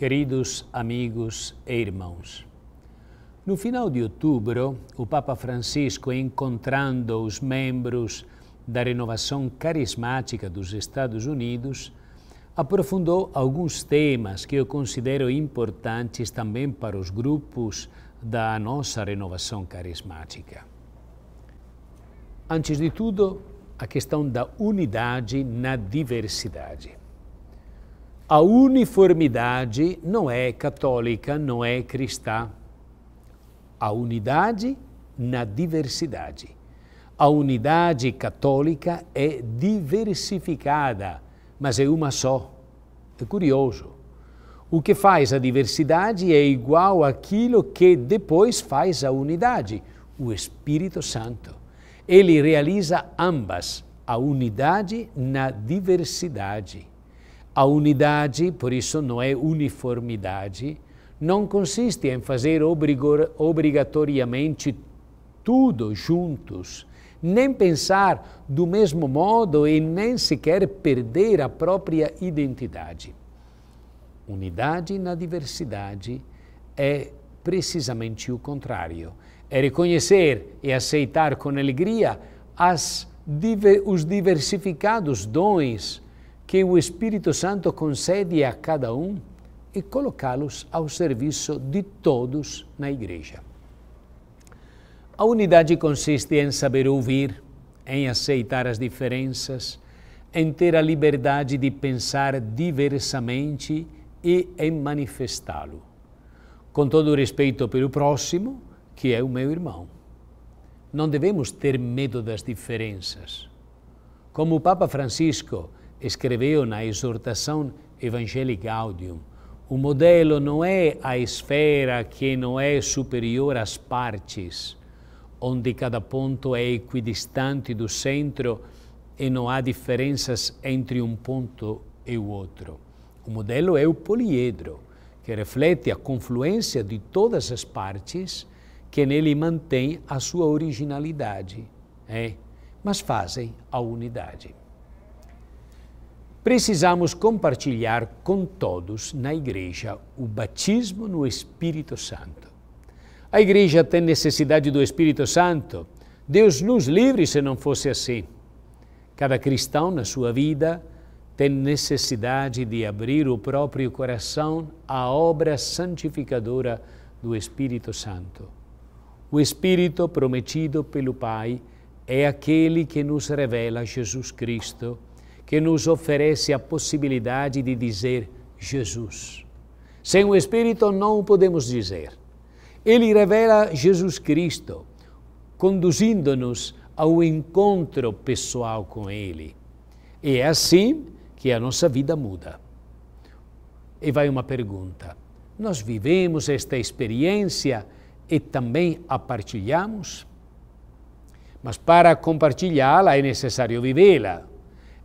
Queridos amigos e irmãos, no final de outubro, o Papa Francisco, encontrando os membros da renovação carismática dos Estados Unidos, aprofundou alguns temas que eu considero importantes também para os grupos da nossa renovação carismática. Antes de tudo, a questão da unidade na diversidade. A uniformidade não é católica, não é cristã. A unidade na diversidade. A unidade católica é diversificada, mas é uma só. É curioso. O que faz a diversidade é igual àquilo que depois faz a unidade, o Espírito Santo. Ele realiza ambas, a unidade na diversidade. A unidade, por isso não é uniformidade, não consiste em fazer obrigatoriamente tudo juntos, nem pensar do mesmo modo e nem sequer perder a própria identidade. Unidade na diversidade é precisamente o contrário. É reconhecer e aceitar com alegria as, os diversificados dons que o Espírito Santo concede a cada um e colocá-los ao serviço de todos na Igreja. A unidade consiste em saber ouvir, em aceitar as diferenças, em ter a liberdade de pensar diversamente e em manifestá-lo. Com todo o respeito pelo próximo, que é o meu irmão. Não devemos ter medo das diferenças. Como o Papa Francisco escreveu na exortação Evangelii Gaudium, o modelo não é a esfera que não é superior às partes, onde cada ponto é equidistante do centro e não há diferenças entre um ponto e o outro. O modelo é o poliedro, que reflete a confluência de todas as partes que nele mantém a sua originalidade, é? mas fazem a unidade. Precisamos compartilhar com todos na Igreja o batismo no Espírito Santo. A Igreja tem necessidade do Espírito Santo. Deus nos livre se não fosse assim. Cada cristão na sua vida tem necessidade de abrir o próprio coração à obra santificadora do Espírito Santo. O Espírito prometido pelo Pai é aquele que nos revela Jesus Cristo que nos oferece a possibilidade de dizer Jesus. Sem o Espírito não podemos dizer. Ele revela Jesus Cristo, conduzindo-nos ao encontro pessoal com Ele. E é assim que a nossa vida muda. E vai uma pergunta: nós vivemos esta experiência e também a partilhamos? Mas para compartilhá-la é necessário vivê-la.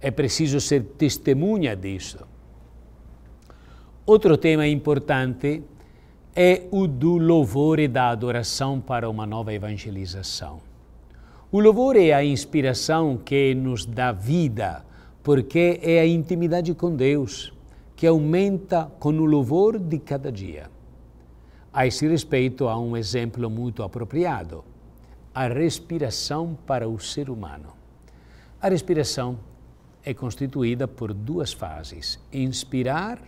É preciso ser testemunha disso. Outro tema importante é o do louvor e da adoração para uma nova evangelização. O louvor é a inspiração que nos dá vida, porque é a intimidade com Deus que aumenta com o louvor de cada dia. A esse respeito, há um exemplo muito apropriado: a respiração para o ser humano. A respiração é constituída por duas fases: inspirar,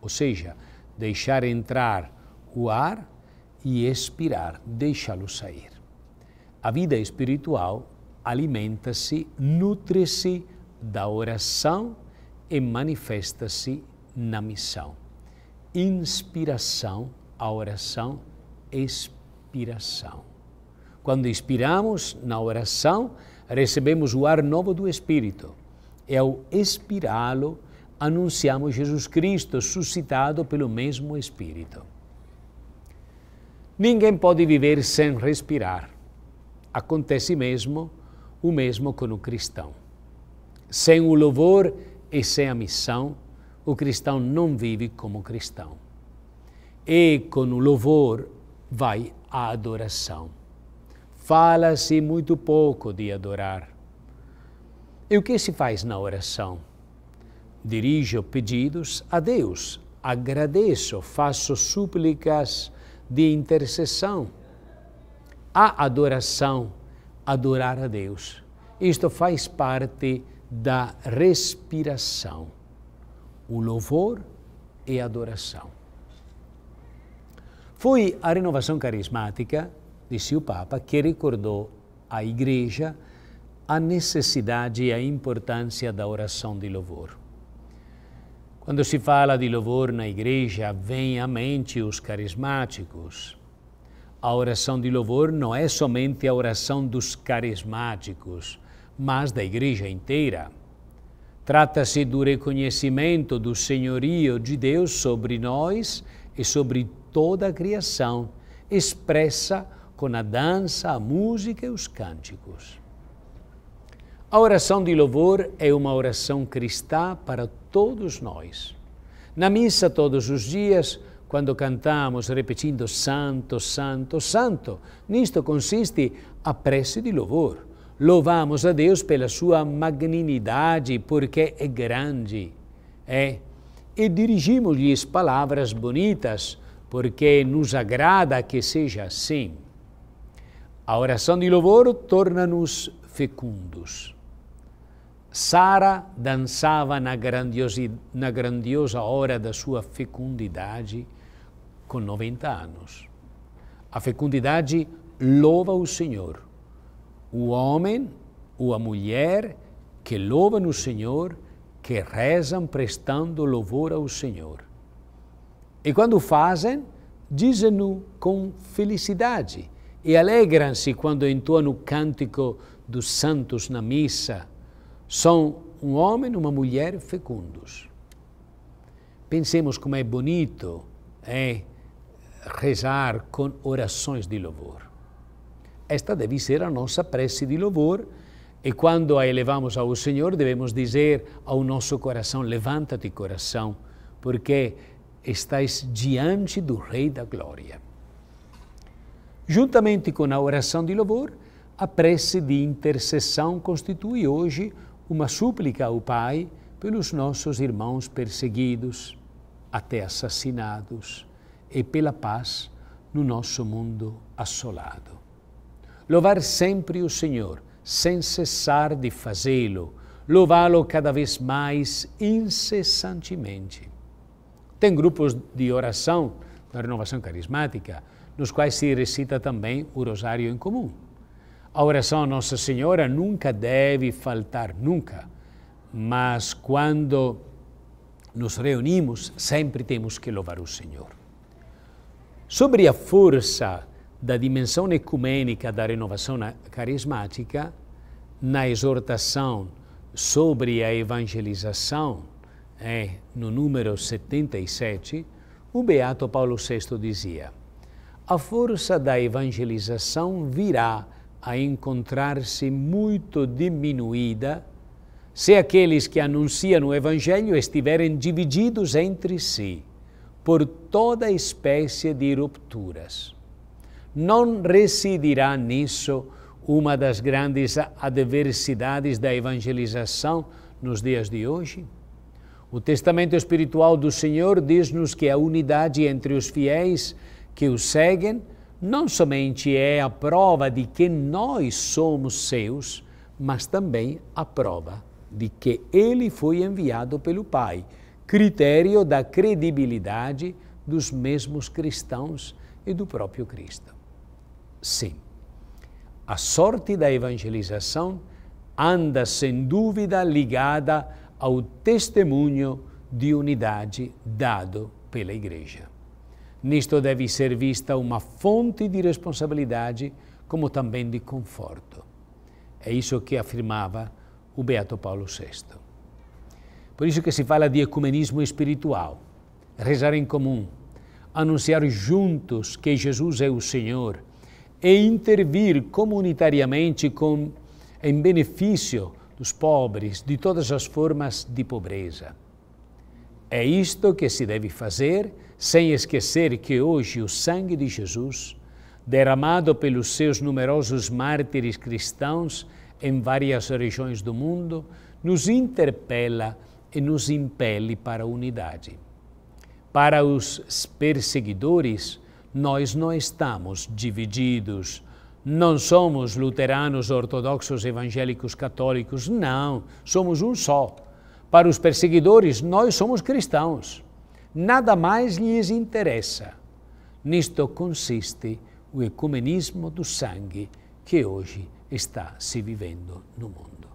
ou seja, deixar entrar o ar, e expirar, deixá-lo sair. A vida espiritual alimenta-se, nutre-se da oração e manifesta-se na missão. Inspiração, a oração, expiração. Quando inspiramos na oração, recebemos o ar novo do Espírito e é ao expirá-lo, anunciamos Jesus Cristo suscitado pelo mesmo Espírito. Ninguém pode viver sem respirar. Acontece mesmo o mesmo com o cristão. Sem o louvor e sem a missão, o cristão não vive como cristão. E com o louvor vai a adoração. Fala-se muito pouco de adorar e o que se faz na oração? Dirijo pedidos a Deus, agradeço, faço súplicas de intercessão. A adoração, adorar a Deus. Isto faz parte da respiração, o louvor e a adoração. Foi a renovação carismática, disse o Papa, que recordou à Igreja a necessidade e a importância da oração de louvor. Quando se fala de louvor na igreja, vem à mente os carismáticos. A oração de louvor não é somente a oração dos carismáticos, mas da igreja inteira. Trata-se do reconhecimento do senhorio de Deus sobre nós e sobre toda a criação, expressa com a dança, a música e os cânticos. A oração de louvor é uma oração cristã para todos nós. Na missa, todos os dias, quando cantamos repetindo Santo, Santo, Santo, nisto consiste a prece de louvor. Louvamos a Deus pela sua magnanimidade, porque é grande. É. E dirigimos-lhes palavras bonitas, porque nos agrada que seja assim. A oração de louvor torna-nos fecundos. Sara dançava na, na grandiosa hora da sua fecundidade com 90 anos. A fecundidade louva o Senhor. O homem ou a mulher que louvam o Senhor, que rezam prestando louvor ao Senhor. E quando fazem, dizem-no com felicidade e alegram-se quando entoam o cântico dos santos na missa são um homem e uma mulher fecundos. Pensemos como é bonito é rezar com orações de louvor. Esta deve ser a nossa prece de louvor e quando a elevamos ao Senhor devemos dizer ao nosso coração, levanta-te coração, porque estás diante do Rei da Glória. Juntamente com a oração de louvor, a prece de intercessão constitui hoje uma súplica ao Pai pelos nossos irmãos perseguidos, até assassinados, e pela paz no nosso mundo assolado. Louvar sempre o Senhor, sem cessar de fazê-lo, louvá-lo cada vez mais incessantemente. Tem grupos de oração da renovação carismática, nos quais se recita também o rosário em comum. A oração a Nossa Senhora nunca deve faltar, nunca. Mas quando nos reunimos, sempre temos que louvar o Senhor. Sobre a força da dimensão ecumênica da renovação carismática, na exortação sobre a evangelização, é, no número 77, o Beato Paulo VI dizia: A força da evangelização virá a encontrar-se muito diminuída se aqueles que anunciam o Evangelho estiverem divididos entre si por toda espécie de rupturas. Não residirá nisso uma das grandes adversidades da evangelização nos dias de hoje? O testamento espiritual do Senhor diz-nos que a unidade entre os fiéis que o seguem não somente é a prova de que nós somos seus, mas também a prova de que ele foi enviado pelo Pai, critério da credibilidade dos mesmos cristãos e do próprio Cristo. Sim, a sorte da evangelização anda sem dúvida ligada ao testemunho de unidade dado pela Igreja. Nisto deve ser vista uma fonte de responsabilidade, como também de conforto. É isso que afirmava o Beato Paulo VI. Por isso que se fala de ecumenismo espiritual, rezar em comum, anunciar juntos que Jesus é o Senhor e intervir comunitariamente com, em benefício dos pobres, de todas as formas de pobreza. É isto que se deve fazer sem esquecer que hoje o sangue de Jesus, derramado pelos seus numerosos mártires cristãos em várias regiões do mundo, nos interpela e nos impele para a unidade. Para os perseguidores, nós não estamos divididos. Não somos luteranos, ortodoxos, evangélicos, católicos. Não, somos um só. Para os perseguidores, nós somos cristãos. Nada mais lhes interessa. Nisto consiste o ecumenismo do sangue que hoje está se vivendo no mundo.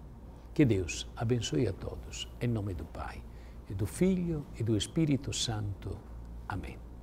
Que Deus abençoe a todos, em nome do Pai, e do Filho e do Espírito Santo. Amém.